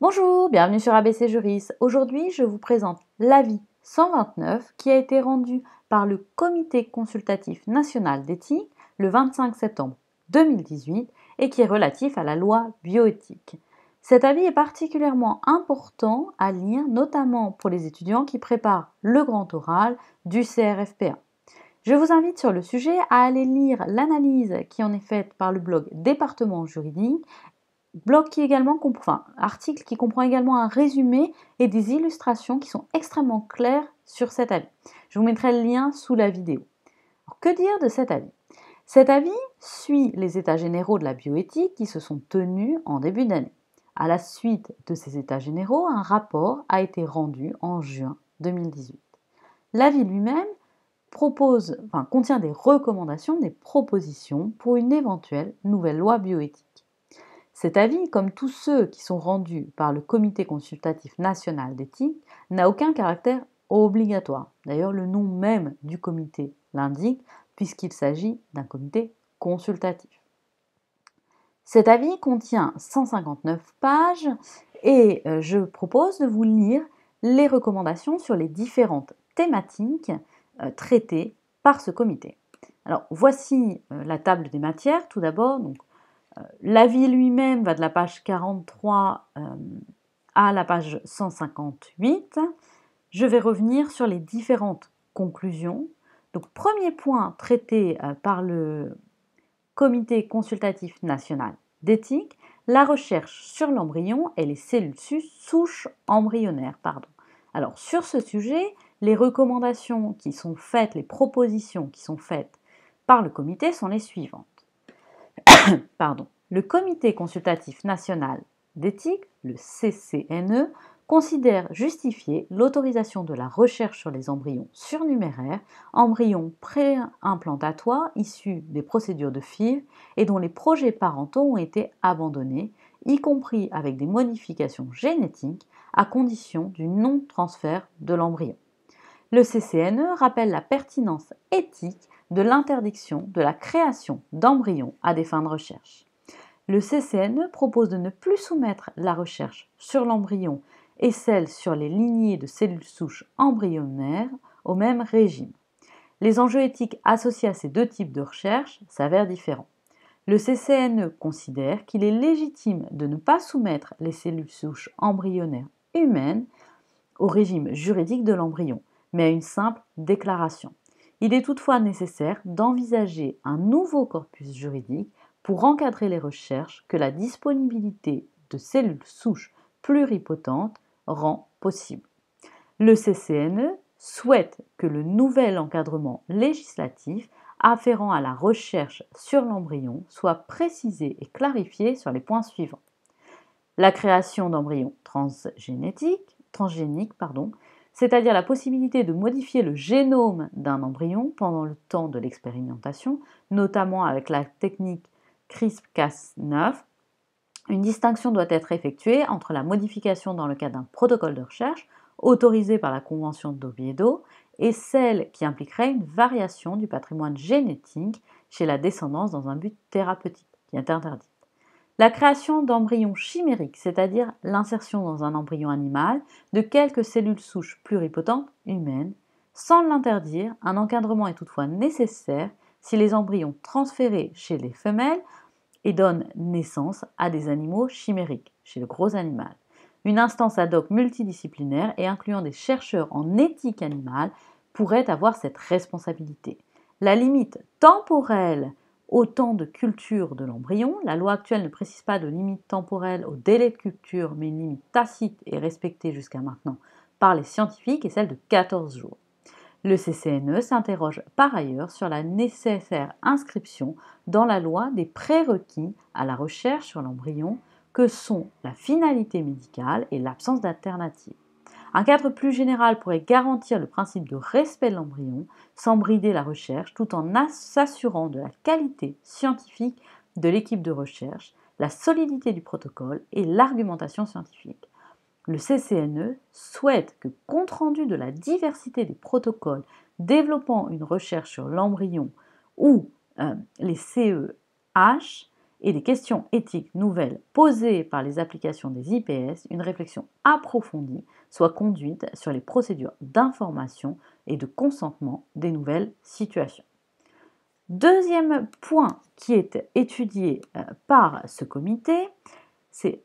Bonjour, bienvenue sur ABC Juris. Aujourd'hui, je vous présente l'avis 129 qui a été rendu par le Comité consultatif national d'éthique le 25 septembre 2018 et qui est relatif à la loi bioéthique. Cet avis est particulièrement important à lire, notamment pour les étudiants qui préparent le grand oral du CRFPA. Je vous invite sur le sujet à aller lire l'analyse qui en est faite par le blog Département juridique blog qui également comprend, article qui comprend également un résumé et des illustrations qui sont extrêmement claires sur cet avis. Je vous mettrai le lien sous la vidéo. que dire de cet avis Cet avis suit les états généraux de la bioéthique qui se sont tenus en début d'année. À la suite de ces états généraux, un rapport a été rendu en juin 2018. L'avis lui-même propose, contient des recommandations, des propositions pour une éventuelle nouvelle loi bioéthique. Cet avis, comme tous ceux qui sont rendus par le Comité consultatif national d'éthique, n'a aucun caractère obligatoire. D'ailleurs, le nom même du comité l'indique, puisqu'il s'agit d'un comité consultatif. Cet avis contient 159 pages et euh, je propose de vous lire les recommandations sur les différentes thématiques euh, traitées par ce comité. Alors voici euh, la table des matières. Tout d'abord, L'avis lui-même va de la page 43 euh, à la page 158. Je vais revenir sur les différentes conclusions. Donc, premier point traité euh, par le Comité consultatif national d'éthique, la recherche sur l'embryon et les cellules souches embryonnaires. Pardon. Alors, sur ce sujet, les recommandations qui sont faites, les propositions qui sont faites par le comité sont les suivantes. Pardon. Le Comité consultatif national d'éthique, le CCNE, considère justifier l'autorisation de la recherche sur les embryons surnuméraires, embryons préimplantatoires issus des procédures de FIV et dont les projets parentaux ont été abandonnés, y compris avec des modifications génétiques, à condition du non-transfert de l'embryon. Le CCNE rappelle la pertinence éthique de l'interdiction de la création d'embryons à des fins de recherche. Le CCNE propose de ne plus soumettre la recherche sur l'embryon et celle sur les lignées de cellules souches embryonnaires au même régime. Les enjeux éthiques associés à ces deux types de recherche s'avèrent différents. Le CCNE considère qu'il est légitime de ne pas soumettre les cellules souches embryonnaires humaines au régime juridique de l'embryon, mais à une simple déclaration. Il est toutefois nécessaire d'envisager un nouveau corpus juridique pour encadrer les recherches que la disponibilité de cellules souches pluripotentes rend possible. Le CCNE souhaite que le nouvel encadrement législatif afférent à la recherche sur l'embryon soit précisé et clarifié sur les points suivants. La création d'embryons transgéniques pardon, c'est-à-dire la possibilité de modifier le génome d'un embryon pendant le temps de l'expérimentation, notamment avec la technique CRISPR-Cas9. Une distinction doit être effectuée entre la modification dans le cadre d'un protocole de recherche autorisé par la Convention d'Oviedo et celle qui impliquerait une variation du patrimoine génétique chez la descendance dans un but thérapeutique, qui est interdit la création d'embryons chimériques, c'est-à-dire l'insertion dans un embryon animal de quelques cellules souches pluripotentes humaines, sans l'interdire, un encadrement est toutefois nécessaire si les embryons transférés chez les femelles et donnent naissance à des animaux chimériques, chez le gros animal. Une instance ad hoc multidisciplinaire et incluant des chercheurs en éthique animale pourrait avoir cette responsabilité. La limite temporelle Autant de culture de l'embryon. La loi actuelle ne précise pas de limite temporelle au délai de culture, mais une limite tacite et respectée jusqu'à maintenant par les scientifiques est celle de 14 jours. Le CCNE s'interroge par ailleurs sur la nécessaire inscription dans la loi des prérequis à la recherche sur l'embryon que sont la finalité médicale et l'absence d'alternative. Un cadre plus général pourrait garantir le principe de respect de l'embryon sans brider la recherche tout en s'assurant de la qualité scientifique de l'équipe de recherche, la solidité du protocole et l'argumentation scientifique. Le CCNE souhaite que, compte rendu de la diversité des protocoles développant une recherche sur l'embryon ou euh, les CEH et des questions éthiques nouvelles posées par les applications des IPS, une réflexion approfondie soit conduite sur les procédures d'information et de consentement des nouvelles situations. Deuxième point qui est étudié euh, par ce comité, c'est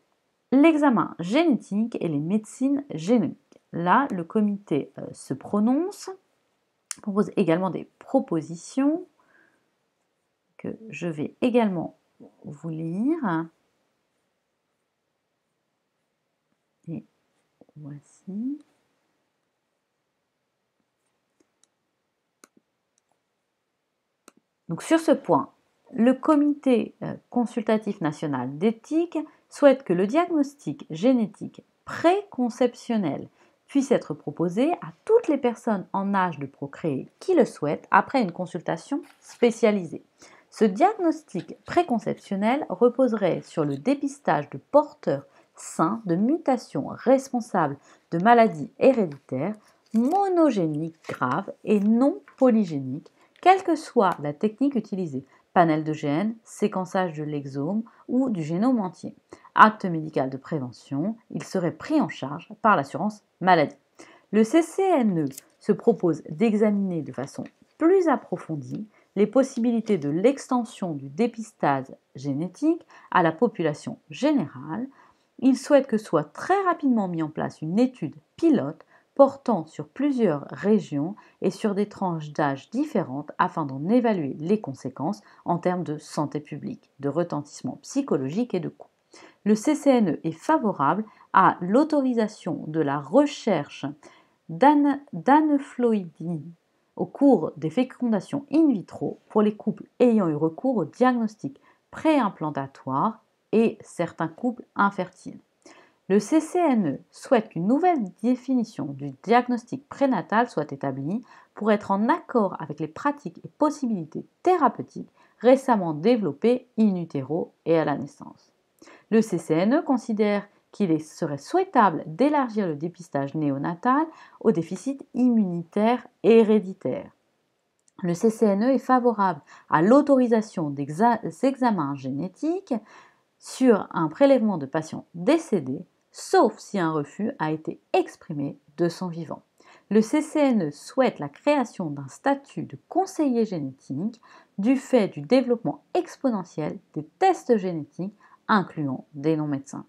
l'examen génétique et les médecines génomiques. Là, le comité euh, se prononce, propose également des propositions que je vais également vous lire. voici. Donc sur ce point, le Comité euh, consultatif national d'éthique souhaite que le diagnostic génétique préconceptionnel puisse être proposé à toutes les personnes en âge de procréer qui le souhaitent après une consultation spécialisée. Ce diagnostic préconceptionnel reposerait sur le dépistage de porteurs sains de mutations responsables de maladies héréditaires monogéniques graves et non polygéniques, quelle que soit la technique utilisée, panel de gènes, séquençage de l'exome ou du génome entier. Acte médical de prévention, il serait pris en charge par l'assurance maladie. Le CCNE se propose d'examiner de façon plus approfondie les possibilités de l'extension du dépistage génétique à la population générale il souhaite que soit très rapidement mis en place une étude pilote portant sur plusieurs régions et sur des tranches d'âge différentes afin d'en évaluer les conséquences en termes de santé publique, de retentissement psychologique et de coûts. Le CCNE est favorable à l'autorisation de la recherche d'anefloïdie au cours des fécondations in vitro pour les couples ayant eu recours au diagnostic préimplantatoire et certains couples infertiles. Le CCNE souhaite qu'une nouvelle définition du diagnostic prénatal soit établie pour être en accord avec les pratiques et possibilités thérapeutiques récemment développées in utero et à la naissance. Le CCNE considère qu'il serait souhaitable d'élargir le dépistage néonatal au déficit immunitaire héréditaire. Le CCNE est favorable à l'autorisation des examens génétiques sur un prélèvement de patients décédés, sauf si un refus a été exprimé de son vivant. Le CCNE souhaite la création d'un statut de conseiller génétique du fait du développement exponentiel des tests génétiques incluant des non-médecins.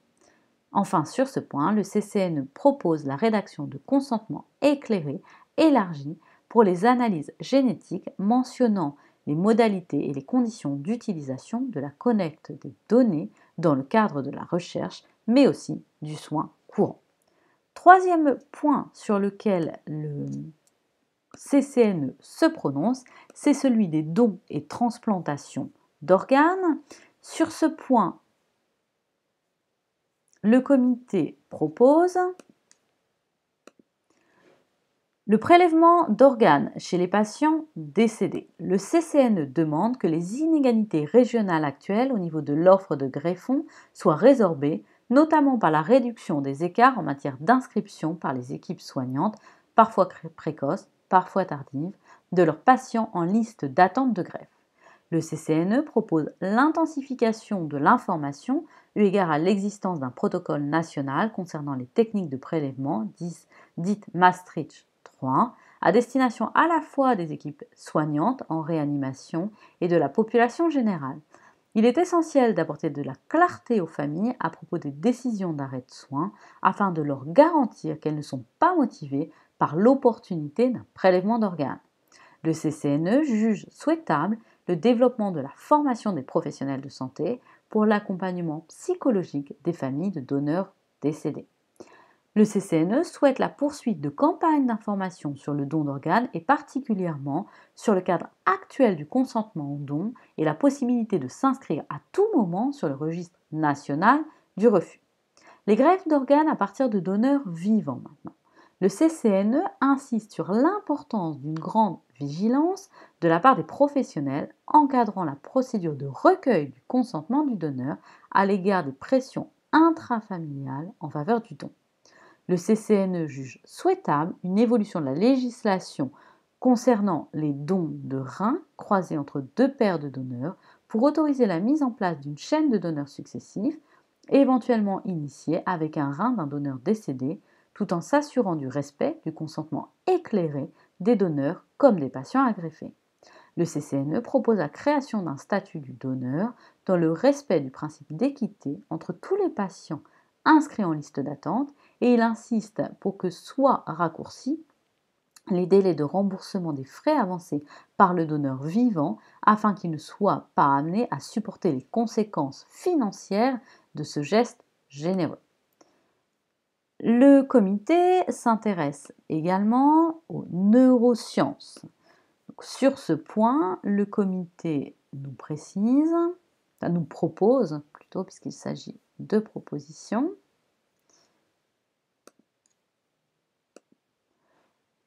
Enfin, sur ce point, le CCNE propose la rédaction de consentements éclairés élargis pour les analyses génétiques mentionnant les modalités et les conditions d'utilisation de la connecte des données dans le cadre de la recherche, mais aussi du soin courant. Troisième point sur lequel le CCNE se prononce, c'est celui des dons et transplantations d'organes. Sur ce point, le comité propose le prélèvement d'organes chez les patients décédés. Le CCNE demande que les inégalités régionales actuelles au niveau de l'offre de greffons soient résorbées, notamment par la réduction des écarts en matière d'inscription par les équipes soignantes, parfois précoces, parfois tardives, de leurs patients en liste d'attente de greffe. Le CCNE propose l'intensification de l'information eu égard à l'existence d'un protocole national concernant les techniques de prélèvement dites Maastricht à destination à la fois des équipes soignantes en réanimation et de la population générale. Il est essentiel d'apporter de la clarté aux familles à propos des décisions d'arrêt de soins afin de leur garantir qu'elles ne sont pas motivées par l'opportunité d'un prélèvement d'organes. Le CCNE juge souhaitable le développement de la formation des professionnels de santé pour l'accompagnement psychologique des familles de donneurs décédés. Le CCNE souhaite la poursuite de campagnes d'information sur le don d'organes et particulièrement sur le cadre actuel du consentement au don et la possibilité de s'inscrire à tout moment sur le registre national du refus. Les greffes d'organes à partir de donneurs vivants maintenant. Le CCNE insiste sur l'importance d'une grande vigilance de la part des professionnels encadrant la procédure de recueil du consentement du donneur à l'égard des pressions intrafamiliales en faveur du don. Le CCNE juge souhaitable une évolution de la législation concernant les dons de reins croisés entre deux paires de donneurs pour autoriser la mise en place d'une chaîne de donneurs successifs, éventuellement initiée avec un rein d'un donneur décédé, tout en s'assurant du respect du consentement éclairé des donneurs comme des patients agressés. Le CCNE propose la création d'un statut du donneur dans le respect du principe d'équité entre tous les patients inscrits en liste d'attente et il insiste pour que soient raccourcis les délais de remboursement des frais avancés par le donneur vivant afin qu'il ne soit pas amené à supporter les conséquences financières de ce geste généreux. Le comité s'intéresse également aux neurosciences. sur ce point, le comité nous précise, nous propose plutôt, puisqu'il s'agit de propositions,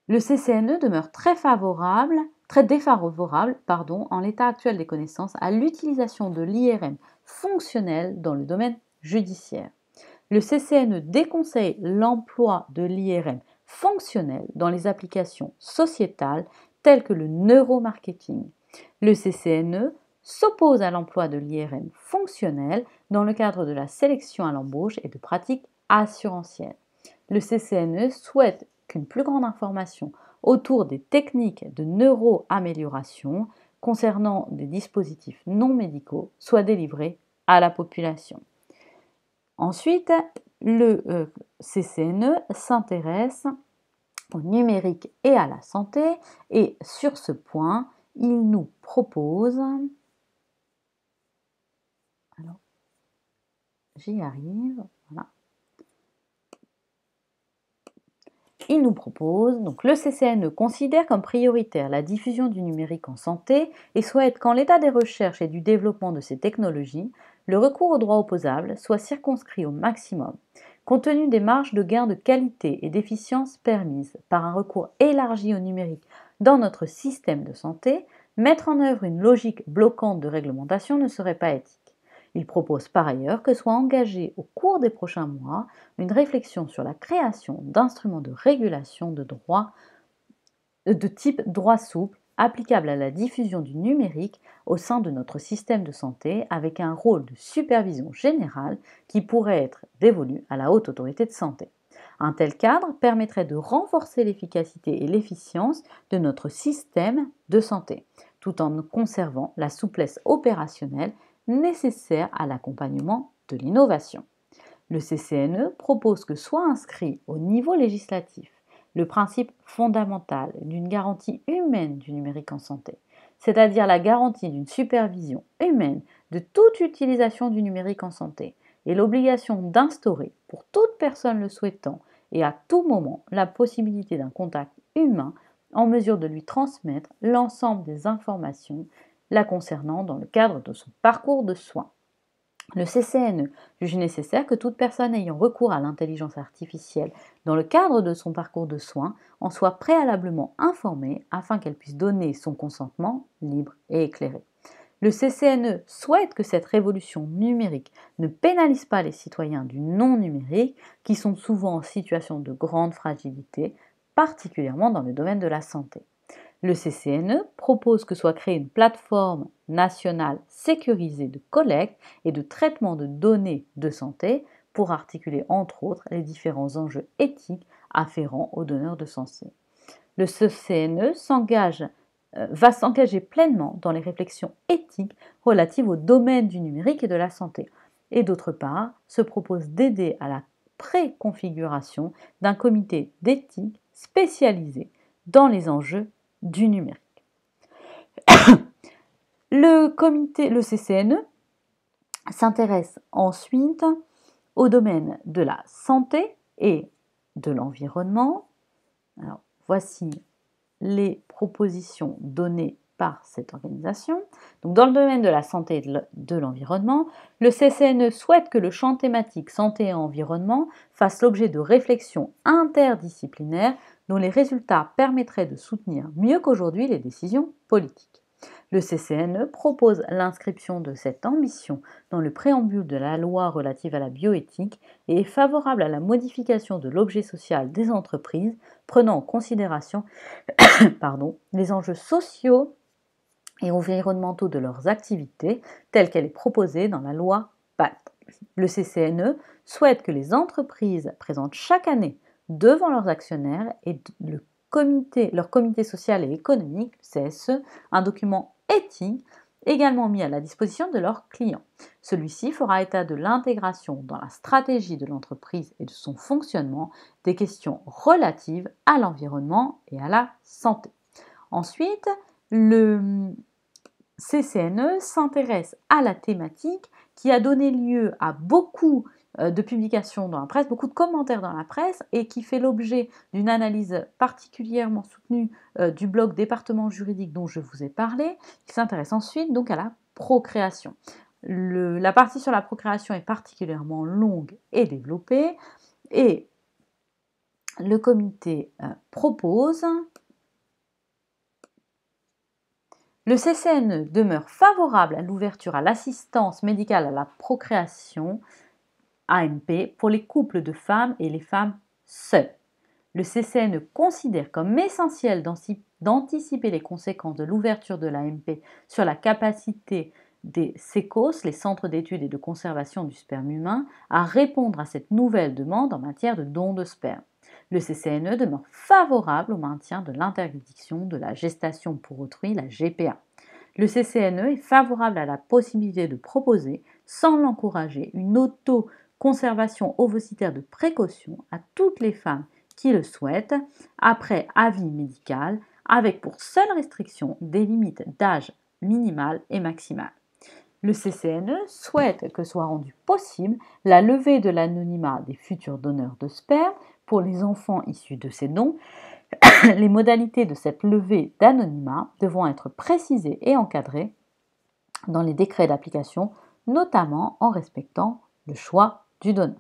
Le CCNE demeure très favorable, très défavorable, pardon, en l'état actuel des connaissances à l'utilisation de l'IRM fonctionnel dans le domaine judiciaire. Le CCNE déconseille l'emploi de l'IRM fonctionnel dans les applications sociétales telles que le neuromarketing. Le CCNE s'oppose à l'emploi de l'IRM fonctionnel dans le cadre de la sélection à l'embauche et de pratiques assurantielles. Le CCNE souhaite une plus grande information autour des techniques de neuroamélioration concernant des dispositifs non médicaux soit délivrée à la population. Ensuite, le euh, CCNE s'intéresse au numérique et à la santé et sur ce point, il nous propose Alors, j'y arrive. il nous propose, donc le CCNE considère comme prioritaire la diffusion du numérique en santé et souhaite qu'en l'état des recherches et du développement de ces technologies, le recours au droit opposable soit circonscrit au maximum, compte tenu des marges de gains de qualité et d'efficience permises par un recours élargi au numérique dans notre système de santé, mettre en œuvre une logique bloquante de réglementation ne serait pas éthique. Il propose par ailleurs que soit engagée au cours des prochains mois une réflexion sur la création d'instruments de régulation de droit euh, de type droit souple applicable à la diffusion du numérique au sein de notre système de santé avec un rôle de supervision générale qui pourrait être dévolu à la haute autorité de santé. Un tel cadre permettrait de renforcer l'efficacité et l'efficience de notre système de santé, tout en conservant la souplesse opérationnelle nécessaires à l'accompagnement de l'innovation. Le CCNE propose que soit inscrit au niveau législatif le principe fondamental d'une garantie humaine du numérique en santé, c'est-à-dire la garantie d'une supervision humaine de toute utilisation du numérique en santé et l'obligation d'instaurer pour toute personne le souhaitant et à tout moment la possibilité d'un contact humain en mesure de lui transmettre l'ensemble des informations la concernant dans le cadre de son parcours de soins. Le CCNE juge nécessaire que toute personne ayant recours à l'intelligence artificielle dans le cadre de son parcours de soins en soit préalablement informée afin qu'elle puisse donner son consentement libre et éclairé. Le CCNE souhaite que cette révolution numérique ne pénalise pas les citoyens du non-numérique qui sont souvent en situation de grande fragilité, particulièrement dans le domaine de la santé. Le CCNE propose que soit créée une plateforme nationale sécurisée de collecte et de traitement de données de santé pour articuler entre autres les différents enjeux éthiques afférents aux donneurs de santé. Le CCNE euh, va s'engager pleinement dans les réflexions éthiques relatives au domaine du numérique et de la santé, et d'autre part se propose d'aider à la préconfiguration d'un comité d'éthique spécialisé dans les enjeux du numérique. le comité, le CCNE, s'intéresse ensuite au domaine de la santé et de l'environnement. voici les propositions données par cette organisation. Donc, dans le domaine de la santé et de l'environnement, le CCNE souhaite que le champ thématique santé et environnement fasse l'objet de réflexions interdisciplinaires dont les résultats permettraient de soutenir mieux qu'aujourd'hui les décisions politiques. Le CCNE propose l'inscription de cette ambition dans le préambule de la loi relative à la bioéthique et est favorable à la modification de l'objet social des entreprises, prenant en considération pardon, les enjeux sociaux et environnementaux de leurs activités, telle qu'elle est proposée dans la loi PACTE. Le CCNE souhaite que les entreprises présentent chaque année devant leurs actionnaires et le comité, leur comité social et économique, CSE, e, un document éthique également mis à la disposition de leurs clients. Celui-ci fera état de l'intégration dans la stratégie de l'entreprise et de son fonctionnement des questions relatives à l'environnement et à la santé. Ensuite, le CCNE s'intéresse à la thématique qui a donné lieu à beaucoup euh, de publications dans la presse, beaucoup de commentaires dans la presse et qui fait l'objet d'une analyse particulièrement soutenue euh, du blog département juridique dont je vous ai parlé, qui s'intéresse ensuite donc à la procréation. la partie sur la procréation est particulièrement longue et développée et le comité euh, propose Le CCNE demeure favorable à l'ouverture à l'assistance médicale à la procréation, AMP, pour les couples de femmes et les femmes seules. Le CCNE considère comme essentiel d'anticiper les conséquences de l'ouverture de l'AMP sur la capacité des SECOS, les centres d'études et de conservation du sperme humain, à répondre à cette nouvelle demande en matière de dons de sperme. Le CCNE demeure favorable au maintien de l'interdiction de la gestation pour autrui, la GPA. Le CCNE est favorable à la possibilité de proposer, sans l'encourager, une autoconservation conservation ovocytaire de précaution à toutes les femmes qui le souhaitent, après avis médical, avec pour seule restriction des limites d'âge minimal et maximale. Le CCNE souhaite que soit rendue possible la levée de l'anonymat des futurs donneurs de sperme pour les enfants issus de ces dons, les modalités de cette levée d'anonymat devront être précisées et encadrées dans les décrets d'application, notamment en respectant le choix du donneur.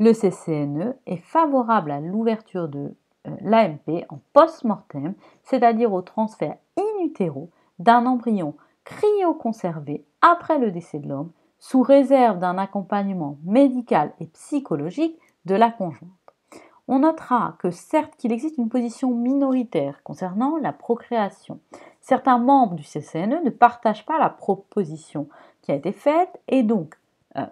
Le CCNE est favorable à l'ouverture de euh, l'AMP en post-mortem, c'est-à-dire au transfert in utero d'un embryon cryoconservé après le décès de l'homme, sous réserve d'un accompagnement médical et psychologique de la conjointe. On notera que certes qu'il existe une position minoritaire concernant la procréation. Certains membres du CCNE ne partagent pas la proposition qui a été faite et donc euh,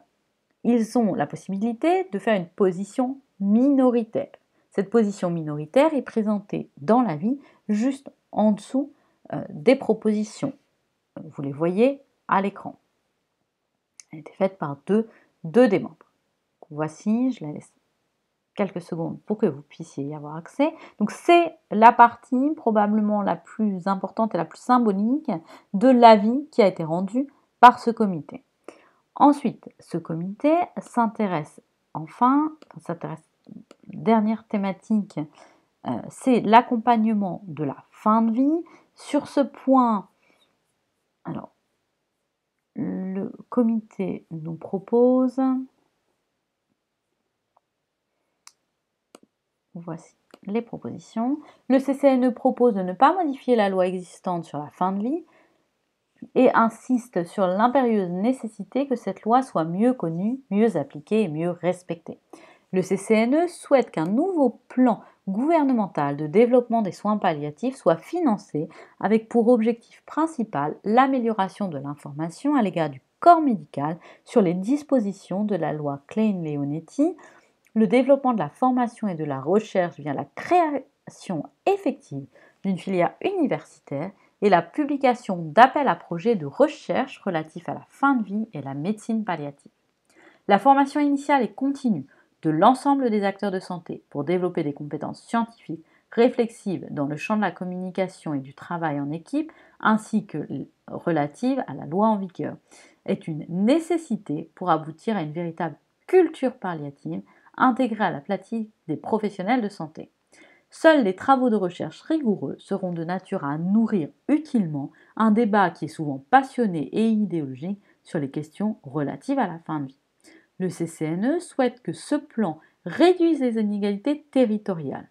ils ont la possibilité de faire une position minoritaire. Cette position minoritaire est présentée dans la vie juste en dessous euh, des propositions. Vous les voyez à l'écran. Elle été faite par deux, deux des membres. Voici, je la laisse quelques secondes pour que vous puissiez y avoir accès. Donc c'est la partie probablement la plus importante et la plus symbolique de l'avis qui a été rendu par ce comité. Ensuite, ce comité s'intéresse enfin, s'intéresse dernière thématique, euh, c'est l'accompagnement de la fin de vie. Sur ce point, alors le comité nous propose Voici les propositions. Le CCNE propose de ne pas modifier la loi existante sur la fin de vie et insiste sur l'impérieuse nécessité que cette loi soit mieux connue, mieux appliquée et mieux respectée. Le CCNE souhaite qu'un nouveau plan gouvernemental de développement des soins palliatifs soit financé avec pour objectif principal l'amélioration de l'information à l'égard du corps médical sur les dispositions de la loi Klein-Leonetti le développement de la formation et de la recherche via la création effective d'une filière universitaire et la publication d'appels à projets de recherche relatifs à la fin de vie et la médecine palliative. La formation initiale et continue de l'ensemble des acteurs de santé pour développer des compétences scientifiques réflexives dans le champ de la communication et du travail en équipe, ainsi que relative à la loi en vigueur, est une nécessité pour aboutir à une véritable culture palliative intégrée à la platine des professionnels de santé. Seuls les travaux de recherche rigoureux seront de nature à nourrir utilement un débat qui est souvent passionné et idéologique sur les questions relatives à la fin de vie. Le CCNE souhaite que ce plan réduise les inégalités territoriales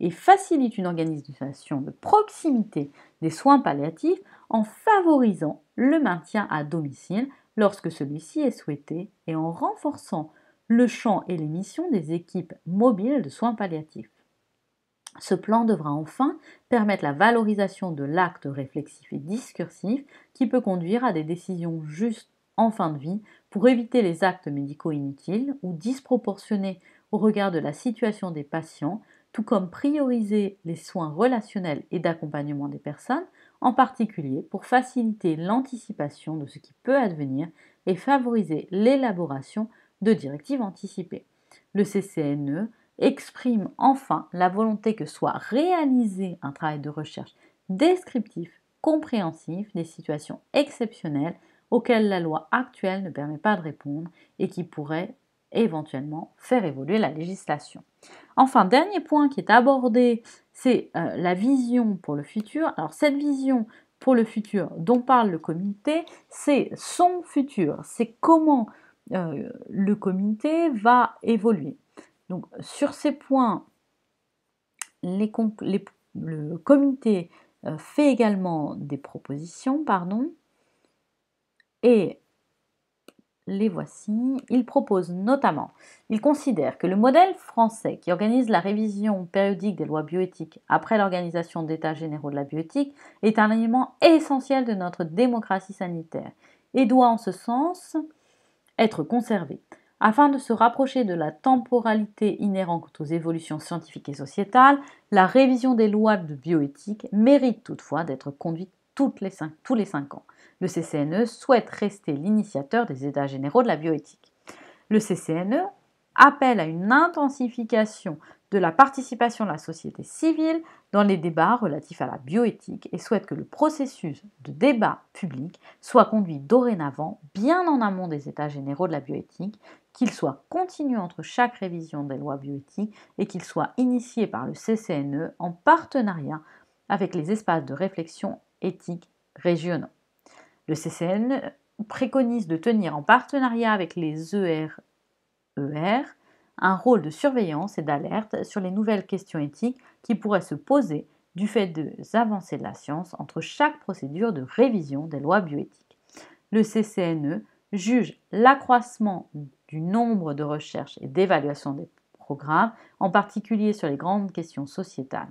et facilite une organisation de proximité des soins palliatifs en favorisant le maintien à domicile lorsque celui-ci est souhaité et en renforçant le champ et les missions des équipes mobiles de soins palliatifs. Ce plan devra enfin permettre la valorisation de l'acte réflexif et discursif qui peut conduire à des décisions justes en fin de vie pour éviter les actes médicaux inutiles ou disproportionnés au regard de la situation des patients, tout comme prioriser les soins relationnels et d'accompagnement des personnes, en particulier pour faciliter l'anticipation de ce qui peut advenir et favoriser l'élaboration de directives anticipées, Le CCNE exprime enfin la volonté que soit réalisé un travail de recherche descriptif, compréhensif des situations exceptionnelles auxquelles la loi actuelle ne permet pas de répondre et qui pourraient éventuellement faire évoluer la législation. Enfin, dernier point qui est abordé, c'est euh, la vision pour le futur. Alors cette vision pour le futur dont parle le comité, c'est son futur, c'est comment euh, le comité va évoluer. Donc sur ces points, le comité euh, fait également des propositions, pardon, et les voici. Il propose notamment, il considère que le modèle français qui organise la révision périodique des lois bioéthiques après l'organisation d'États généraux de la bioéthique est un élément essentiel de notre démocratie sanitaire et doit en ce sens être conservée. Afin de se rapprocher de la temporalité inhérente aux évolutions scientifiques et sociétales, la révision des lois de bioéthique mérite toutefois d'être conduite tous les cinq, tous les ans. Le CCNE souhaite rester l'initiateur des états généraux de la bioéthique. Le CCNE appelle à une intensification de la participation de la société civile dans les débats relatifs à la bioéthique et souhaite que le processus de débat public soit conduit dorénavant bien en amont des états généraux de la bioéthique, qu'il soit continu entre chaque révision des lois bioéthiques et qu'il soit initié par le CCNE en partenariat avec les espaces de réflexion éthique régionaux. Le CCNE préconise de tenir en partenariat avec les ERER e un rôle de surveillance et d'alerte sur les nouvelles questions éthiques qui pourraient se poser du fait des avancées de la science entre chaque procédure de révision des lois bioéthiques. Le CCNE juge l'accroissement du nombre de recherches et d'évaluations des programmes, en particulier sur les grandes questions sociétales.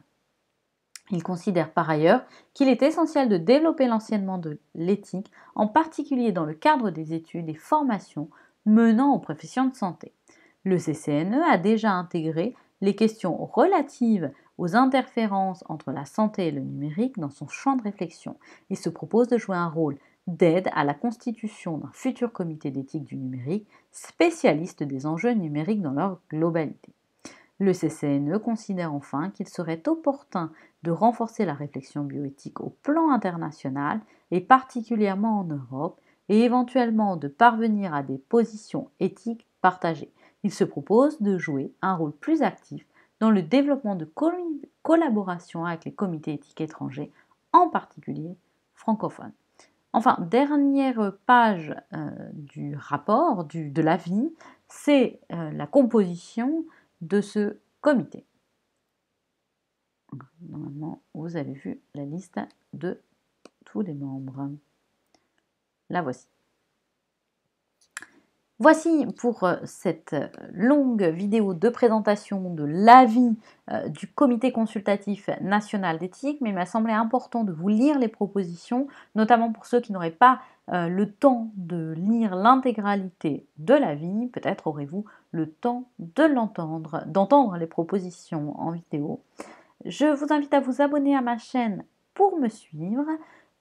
Il considère par ailleurs qu'il est essentiel de développer l'enseignement de l'éthique, en particulier dans le cadre des études et formations menant aux professions de santé. Le CCNE a déjà intégré les questions relatives aux interférences entre la santé et le numérique dans son champ de réflexion et se propose de jouer un rôle d'aide à la constitution d'un futur comité d'éthique du numérique spécialiste des enjeux numériques dans leur globalité. Le CCNE considère enfin qu'il serait opportun de renforcer la réflexion bioéthique au plan international et particulièrement en Europe et éventuellement de parvenir à des positions éthiques partagées. Il se propose de jouer un rôle plus actif dans le développement de collaborations avec les comités éthiques étrangers, en particulier francophones. Enfin, dernière page euh, du rapport, de l'avis, c'est euh, la composition de ce comité. Normalement, vous avez vu la liste de tous les membres. La voici. Voici pour euh, cette euh, longue vidéo de présentation de l'avis euh, du Comité consultatif national d'éthique, mais il m'a semblé important de vous lire les propositions, notamment pour ceux qui n'auraient pas le temps de lire l'intégralité de l'avis, peut-être aurez-vous le temps de l'entendre, d'entendre les propositions en vidéo. Je vous invite à vous abonner à ma chaîne pour me suivre.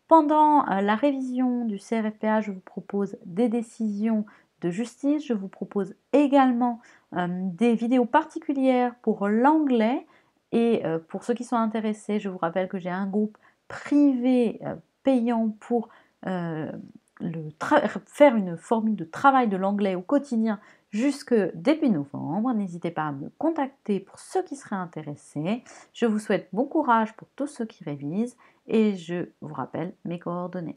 Pendant la révision du CRFPA, je vous propose des décisions de justice. Je vous propose également euh, des vidéos particulières pour l'anglais. Et euh, pour ceux qui sont intéressés, je vous rappelle que j'ai un groupe privé euh, payant pour le faire une formule de travail de l'anglais au quotidien jusque début novembre. N'hésitez pas à me contacter pour ceux qui seraient intéressés. Je vous souhaite bon courage pour tous ceux qui révisent et je vous rappelle mes coordonnées.